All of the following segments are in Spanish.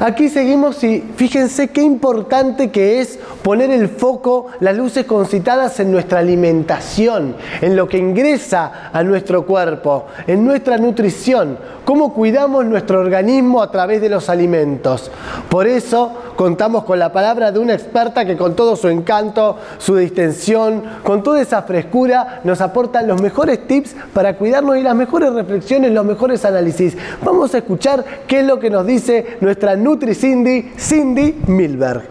Aquí seguimos y fíjense qué importante que es poner el foco, las luces concitadas en nuestra alimentación, en lo que ingresa a nuestro cuerpo, en nuestra nutrición, cómo cuidamos nuestro organismo a través de los alimentos. Por eso contamos con la palabra de una experta que con todo su encanto, su distensión, con toda esa frescura, nos aporta los mejores tips para cuidarnos y las mejores reflexiones, los mejores análisis. Vamos a escuchar qué es lo que nos dice nuestra Nutri Cindy, Cindy Milberg.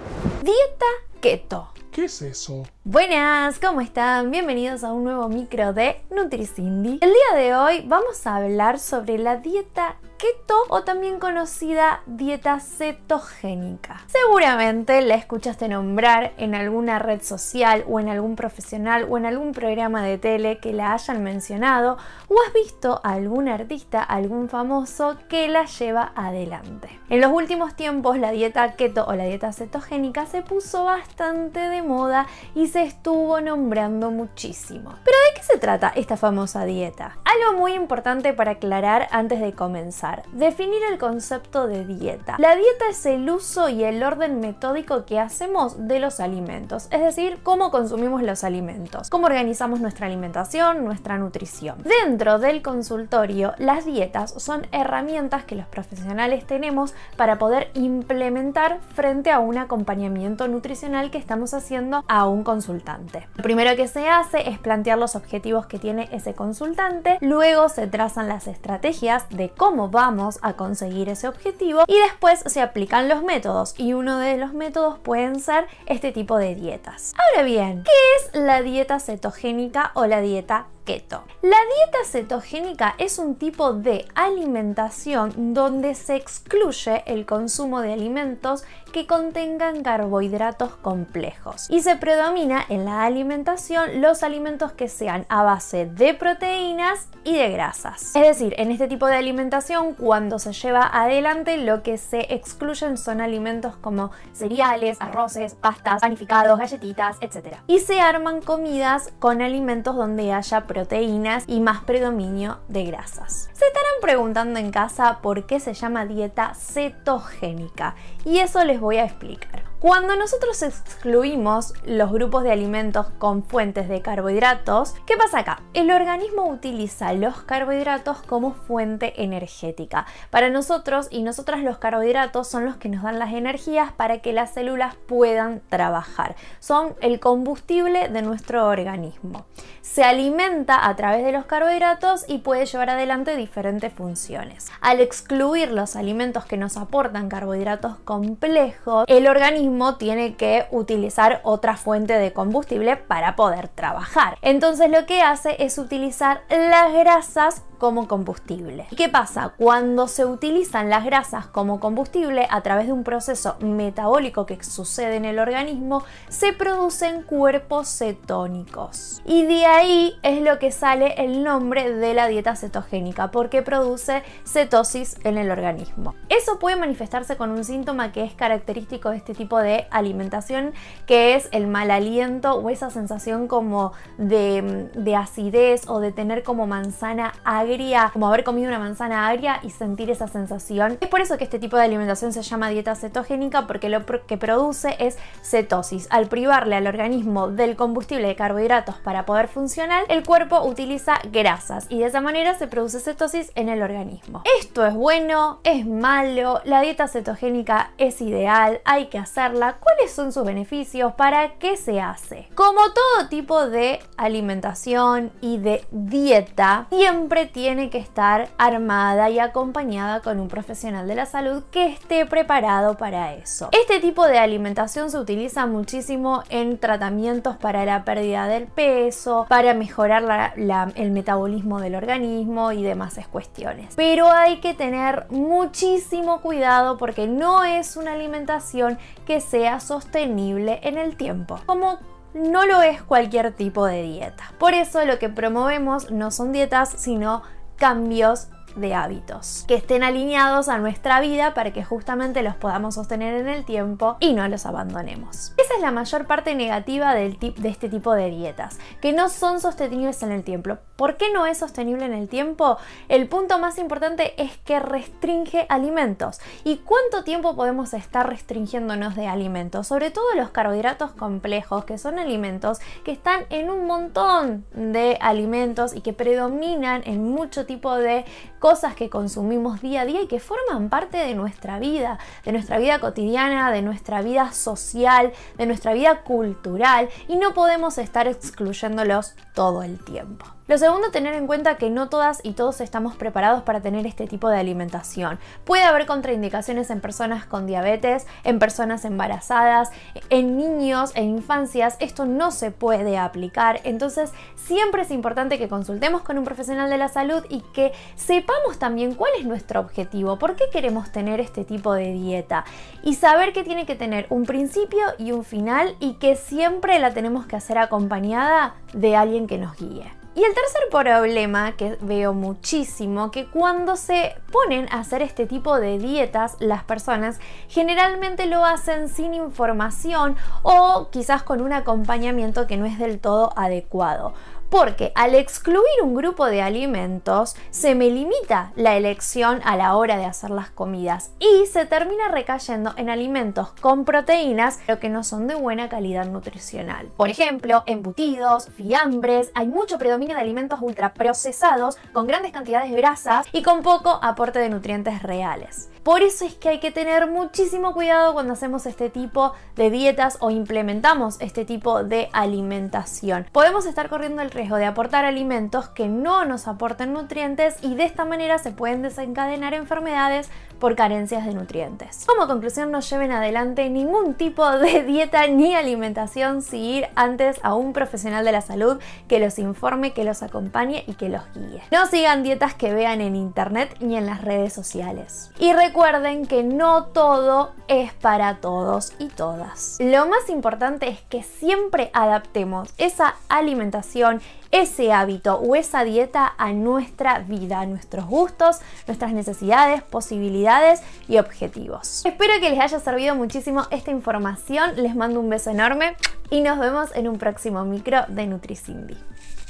Dieta keto. ¿Qué es eso? Buenas, ¿cómo están? Bienvenidos a un nuevo micro de Nutricindy. El día de hoy vamos a hablar sobre la dieta keto o también conocida dieta cetogénica. Seguramente la escuchaste nombrar en alguna red social o en algún profesional o en algún programa de tele que la hayan mencionado o has visto a algún artista, algún famoso que la lleva adelante. En los últimos tiempos la dieta keto o la dieta cetogénica se puso bastante de moda y se estuvo nombrando muchísimo se trata esta famosa dieta? Algo muy importante para aclarar antes de comenzar, definir el concepto de dieta. La dieta es el uso y el orden metódico que hacemos de los alimentos, es decir, cómo consumimos los alimentos, cómo organizamos nuestra alimentación, nuestra nutrición. Dentro del consultorio, las dietas son herramientas que los profesionales tenemos para poder implementar frente a un acompañamiento nutricional que estamos haciendo a un consultante. Lo primero que se hace es plantear los objetivos objetivos que tiene ese consultante, luego se trazan las estrategias de cómo vamos a conseguir ese objetivo y después se aplican los métodos y uno de los métodos pueden ser este tipo de dietas. Ahora bien, ¿qué es la dieta cetogénica o la dieta la dieta cetogénica es un tipo de alimentación donde se excluye el consumo de alimentos que contengan carbohidratos complejos y se predomina en la alimentación los alimentos que sean a base de proteínas y de grasas. Es decir, en este tipo de alimentación cuando se lleva adelante lo que se excluyen son alimentos como cereales, arroces, pastas, panificados, galletitas, etc. Y se arman comidas con alimentos donde haya proteínas y más predominio de grasas. Se estarán preguntando en casa por qué se llama dieta cetogénica y eso les voy a explicar. Cuando nosotros excluimos los grupos de alimentos con fuentes de carbohidratos, ¿qué pasa acá? El organismo utiliza los carbohidratos como fuente energética. Para nosotros y nosotras los carbohidratos son los que nos dan las energías para que las células puedan trabajar. Son el combustible de nuestro organismo. Se alimenta a través de los carbohidratos y puede llevar adelante diferentes funciones. Al excluir los alimentos que nos aportan carbohidratos complejos, el organismo tiene que utilizar otra fuente de combustible para poder trabajar. Entonces lo que hace es utilizar las grasas como combustible. qué pasa? Cuando se utilizan las grasas como combustible a través de un proceso metabólico que sucede en el organismo, se producen cuerpos cetónicos. Y de ahí es lo que sale el nombre de la dieta cetogénica, porque produce cetosis en el organismo. Eso puede manifestarse con un síntoma que es característico de este tipo de alimentación, que es el mal aliento o esa sensación como de acidez o de tener como manzana agria, como haber comido una manzana agria y sentir esa sensación. Es por eso que este tipo de alimentación se llama dieta cetogénica, porque lo que produce es cetosis. Al privarle al organismo del combustible de carbohidratos para poder funcionar, el cuerpo utiliza grasas y de esa manera se produce cetosis en el organismo. Esto es bueno, es malo, la dieta cetogénica es ideal, hay que hacerla, cuáles son sus beneficios, para qué se hace. Como todo tipo de alimentación y de dieta, siempre tiene que estar armada y acompañada con un profesional de la salud que esté preparado para eso. Este tipo de alimentación se utiliza muchísimo en tratamientos para la pérdida del peso, para mejorar la el metabolismo del organismo y demás cuestiones. Pero hay que tener muchísimo cuidado porque no es una alimentación que sea sostenible en el tiempo. Como no lo es cualquier tipo de dieta. Por eso lo que promovemos no son dietas, sino cambios de hábitos que estén alineados a nuestra vida para que justamente los podamos sostener en el tiempo y no los abandonemos. Esa es la mayor parte negativa del de este tipo de dietas, que no son sostenibles en el tiempo. ¿Por qué no es sostenible en el tiempo? El punto más importante es que restringe alimentos. ¿Y cuánto tiempo podemos estar restringiéndonos de alimentos? Sobre todo los carbohidratos complejos, que son alimentos que están en un montón de alimentos y que predominan en mucho tipo de cosas que consumimos día a día y que forman parte de nuestra vida, de nuestra vida cotidiana, de nuestra vida social, de nuestra vida cultural y no podemos estar excluyéndolos todo el tiempo. Lo segundo, tener en cuenta que no todas y todos estamos preparados para tener este tipo de alimentación. Puede haber contraindicaciones en personas con diabetes, en personas embarazadas, en niños, en infancias. Esto no se puede aplicar. Entonces, siempre es importante que consultemos con un profesional de la salud y que sepamos también cuál es nuestro objetivo, por qué queremos tener este tipo de dieta. Y saber que tiene que tener un principio y un final y que siempre la tenemos que hacer acompañada de alguien que nos guíe. Y el tercer problema que veo muchísimo, que cuando se ponen a hacer este tipo de dietas, las personas generalmente lo hacen sin información o quizás con un acompañamiento que no es del todo adecuado porque al excluir un grupo de alimentos se me limita la elección a la hora de hacer las comidas y se termina recayendo en alimentos con proteínas pero que no son de buena calidad nutricional. Por ejemplo, embutidos, fiambres, hay mucho predominio de alimentos ultraprocesados con grandes cantidades de grasas y con poco aporte de nutrientes reales. Por eso es que hay que tener muchísimo cuidado cuando hacemos este tipo de dietas o implementamos este tipo de alimentación. Podemos estar corriendo el riesgo de aportar alimentos que no nos aporten nutrientes y de esta manera se pueden desencadenar enfermedades por carencias de nutrientes. Como conclusión, no lleven adelante ningún tipo de dieta ni alimentación si ir antes a un profesional de la salud que los informe, que los acompañe y que los guíe. No sigan dietas que vean en internet ni en las redes sociales. Y recuerden que no todo es para todos y todas. Lo más importante es que siempre adaptemos esa alimentación, ese hábito o esa dieta a nuestra vida, a nuestros gustos, nuestras necesidades, posibilidades y objetivos. Espero que les haya servido muchísimo esta información, les mando un beso enorme y nos vemos en un próximo micro de NutriCindy.